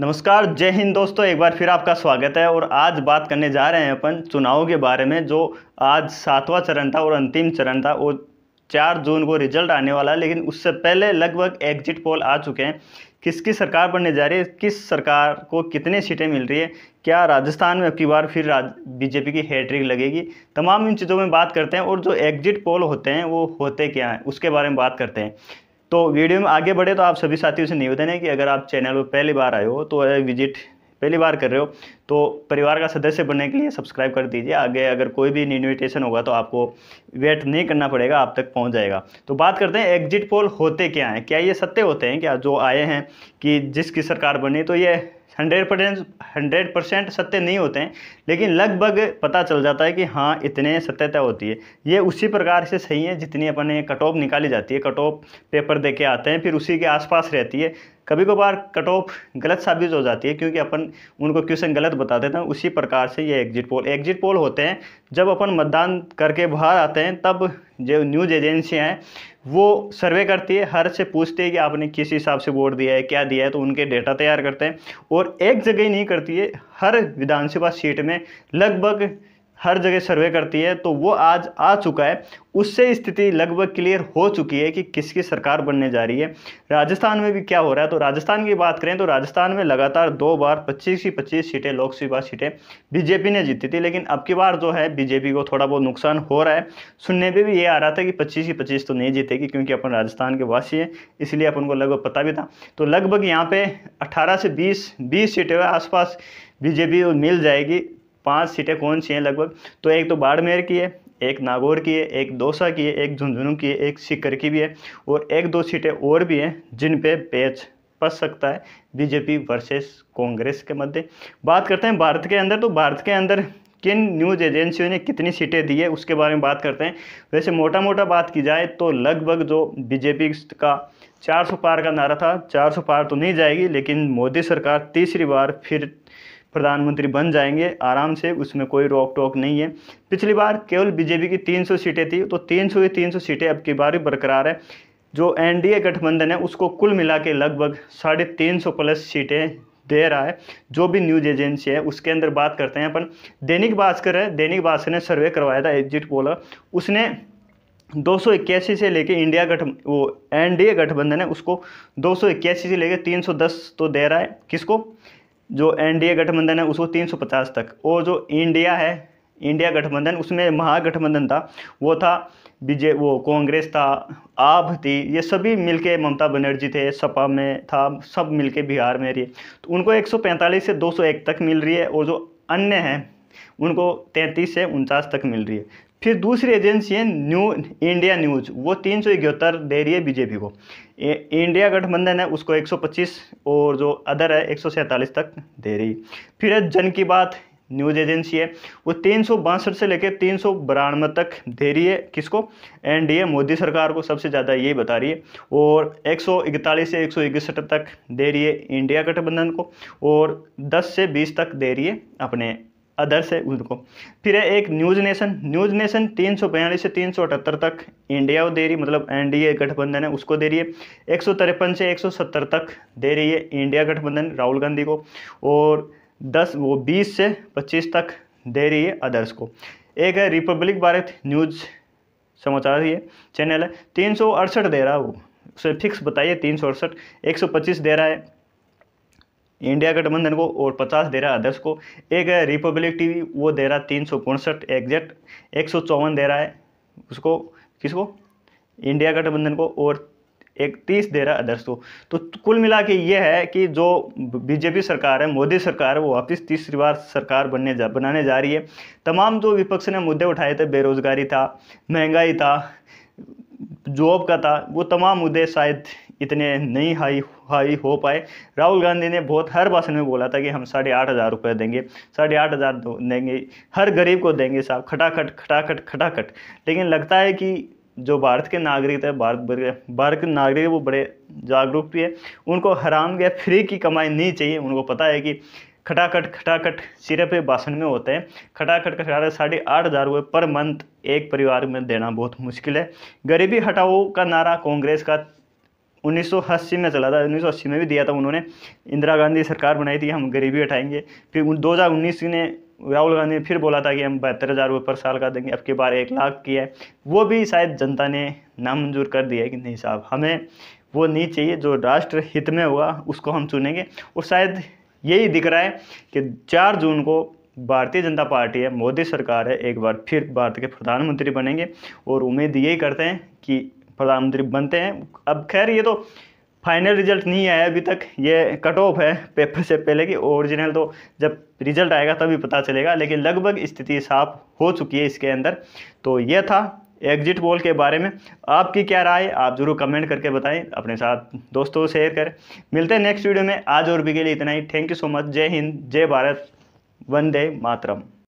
नमस्कार जय हिंद दोस्तों एक बार फिर आपका स्वागत है और आज बात करने जा रहे हैं अपन चुनाव के बारे में जो आज सातवां चरण था और अंतिम चरण था वो चार जून को रिजल्ट आने वाला है लेकिन उससे पहले लगभग एग्जिट पोल आ चुके हैं किसकी सरकार बनने जा रही है किस सरकार को कितने सीटें मिल रही है क्या राजस्थान में अब की बार फिर बीजेपी की हैट्रिक लगेगी तमाम इन चीज़ों में बात करते हैं और जो एग्जिट पोल होते हैं वो होते क्या हैं उसके बारे में बात करते हैं तो वीडियो में आगे बढ़े तो आप सभी साथियों से निवेदन है कि अगर आप चैनल पर पहली बार आए हो तो विजिट पहली बार कर रहे हो तो परिवार का सदस्य बनने के लिए सब्सक्राइब कर दीजिए आगे अगर कोई भी इन्विटेशन होगा तो आपको वेट नहीं करना पड़ेगा आप तक पहुंच जाएगा तो बात करते हैं एग्जिट पोल होते क्या हैं क्या ये सत्य होते हैं क्या जो आए हैं कि जिसकी सरकार बनी तो ये हंड्रेड परसेंट हंड्रेड परसेंट सत्य नहीं होते हैं लेकिन लगभग पता चल जाता है कि हाँ इतने सत्यता होती है ये उसी प्रकार से सही है जितनी अपने कट ऑफ निकाली जाती है कट ऑफ पेपर दे के आते हैं फिर उसी के आसपास रहती है कभी कभार कट ऑफ गलत साबित हो जाती है क्योंकि अपन उनको क्वेश्चन गलत बता देते हैं उसी प्रकार से ये एग्जिट पोल एग्जिट पोल होते हैं जब अपन मतदान करके बाहर आते हैं तब जो न्यूज एजेंसियाँ हैं वो सर्वे करती है हर से पूछती है कि आपने किस हिसाब से वोट दिया है क्या दिया है तो उनके डेटा तैयार करते हैं और एक जगह ही नहीं करती है हर विधानसभा सीट में लगभग हर जगह सर्वे करती है तो वो आज आ चुका है उससे स्थिति लगभग क्लियर हो चुकी है कि किसकी सरकार बनने जा रही है राजस्थान में भी क्या हो रहा है तो राजस्थान की बात करें तो राजस्थान में लगातार दो बार पच्चीस ही पच्चीस सीटें लोकसभा सीटें बीजेपी ने जीती थी लेकिन अब की बार जो है बीजेपी को थोड़ा बहुत नुकसान हो रहा है सुनने में भी ये आ रहा था कि पच्चीस ही पच्चीस तो नहीं जीतेगी क्योंकि अपन राजस्थान के वासी हैं इसलिए अपन को लगभग पता भी था तो लगभग यहाँ पे अट्ठारह से बीस बीस सीटें आसपास बीजेपी मिल जाएगी पांच सीटें कौन सी हैं लगभग तो एक तो बाड़मेर की है एक नागौर की है एक दौसा की है एक झुंझुनू की है एक सीकर की भी है और एक दो सीटें और भी हैं जिन पे पैच पस सकता है बीजेपी वर्सेस कांग्रेस के मध्य बात करते हैं भारत के अंदर तो भारत के अंदर किन न्यूज़ एजेंसियों ने कितनी सीटें दी है उसके बारे में बात करते हैं वैसे मोटा मोटा बात की जाए तो लगभग जो बीजेपी का 400 पार का नारा था 400 पार तो नहीं जाएगी लेकिन मोदी सरकार तीसरी बार फिर प्रधानमंत्री बन जाएंगे आराम से उसमें कोई रोक टोक नहीं है पिछली बार केवल बीजेपी की 300 सीटें थी तो 300 तीन सौ सीटें अब की बार बरकरार है जो एनडीए गठबंधन है उसको कुल मिला के लगभग साढ़े तीन सौ प्लस सीटें दे रहा है जो भी न्यूज एजेंसी है उसके अंदर बात करते हैं अपन दैनिक भास्कर है दैनिक भास्कर ने सर्वे करवाया था एग्जिट पोल उसने दो से लेके इंडिया गठ वो एनडीए गठबंधन है उसको दो से लेके 310 तो दे रहा है किसको जो एनडीए गठबंधन है उसको 350 तक और जो इंडिया है इंडिया गठबंधन उसमें महागठबंधन था वो था बीजे वो कांग्रेस था आप थी ये सभी मिलके ममता बनर्जी थे सपा में था सब मिलके बिहार में रही तो उनको 145 से 201 तक मिल रही है और जो अन्य हैं उनको तैंतीस से उनचास तक मिल रही है फिर दूसरी एजेंसी है न्यू इंडिया न्यूज़ वो तीन सौ इकहत्तर दे रही है बीजेपी को इंडिया गठबंधन है उसको 125 और जो अदर है एक तक दे रही है फिर है जन की बात न्यूज एजेंसी है वो तीन से लेकर तीन सौ तक दे रही है किसको एनडीए मोदी सरकार को सबसे ज़्यादा यही बता रही है और 141 से एक तक दे रही है इंडिया गठबंधन को और 10 से 20 तक दे रही है अपने अदर्स है उनको फिर है एक न्यूज नेशन न्यूज नेशन तीन सौ बयालीस से तीन सौ अठहत्तर तक इंडिया को दे रही मतलब एनडीए गठबंधन है उसको दे रही है एक सौ तिरपन से एक सौ सत्तर तक दे रही है इंडिया गठबंधन राहुल गांधी को और दस वो बीस से पच्चीस तक दे रही है अदर्स को एक है रिपब्लिक भारत न्यूज समाचार ये चैनल है तीन सौ अड़सठ दे रहा है वो उसे फिक्स बताइए तीन सौ अड़सठ एक सौ पच्चीस दे रहा है इंडिया गठबंधन को और पचास दे रहा है आदर्श को एक है रिपब्लिक टीवी वो दे रहा है तीन सौ उनसठ एग्जैक्ट एक सौ चौवन दे रहा है उसको किसको इंडिया गठबंधन को और एक तीस दे रहा है आदर्श को तो कुल मिला के ये है कि जो बीजेपी सरकार है मोदी सरकार है वो वापिस तीसरी बार सरकार बनने जा बनाने जा रही है तमाम जो विपक्ष ने मुद्दे उठाए थे बेरोजगारी था महंगाई था जॉब का था वो तमाम मुद्दे शायद इतने नहीं हाई हाई हो पाए राहुल गांधी ने बहुत हर भाषण में बोला था कि हम साढ़े आठ हज़ार रुपये देंगे साढ़े आठ हज़ार देंगे हर गरीब को देंगे साहब खटाखट खटाखट खटाखट लेकिन लगता है कि जो भारत के नागरिक है भारत भारत के नागरिक वो बड़े जागरूक भी है उनको हराम या फ्री की कमाई नहीं चाहिए उनको पता है कि खटाखट खटाखट सिर्फ भाषण में होते हैं खटाखट खटाखट साढ़े आठ हज़ार रुपये पर मंथ एक परिवार में देना बहुत मुश्किल है गरीबी हटाओ का नारा कांग्रेस का 1980 में चला था 1980 में भी दिया था उन्होंने इंदिरा गांधी सरकार बनाई थी हम गरीबी हटाएंगे फिर 2019 ने राहुल गांधी ने फिर बोला था कि हम बहत्तर हज़ार रुपये पर साल का देंगे अब के बार एक लाख की है वो भी शायद जनता ने नामंजूर कर दिया है कि नहीं साहब हमें वो नहीं चाहिए जो राष्ट्र हित में होगा उसको हम चुनेंगे और शायद यही दिख रहा है कि चार जून को भारतीय जनता पार्टी है मोदी सरकार है एक बार फिर भारत के प्रधानमंत्री बनेंगे और उम्मीद यही करते हैं कि प्रधानमंत्री बनते हैं अब खैर ये तो फाइनल रिजल्ट नहीं आया अभी तक ये कट ऑफ है पेपर से पहले की ओरिजिनल तो जब रिजल्ट आएगा तभी पता चलेगा लेकिन लगभग स्थिति साफ हो चुकी है इसके अंदर तो ये था एग्जिट पोल के बारे में आपकी क्या राय आप ज़रूर कमेंट करके बताएं अपने साथ दोस्तों शेयर करें मिलते हैं नेक्स्ट वीडियो में आज और भी के लिए इतना ही थैंक यू सो मच जय हिंद जय भारत वंदे मातरम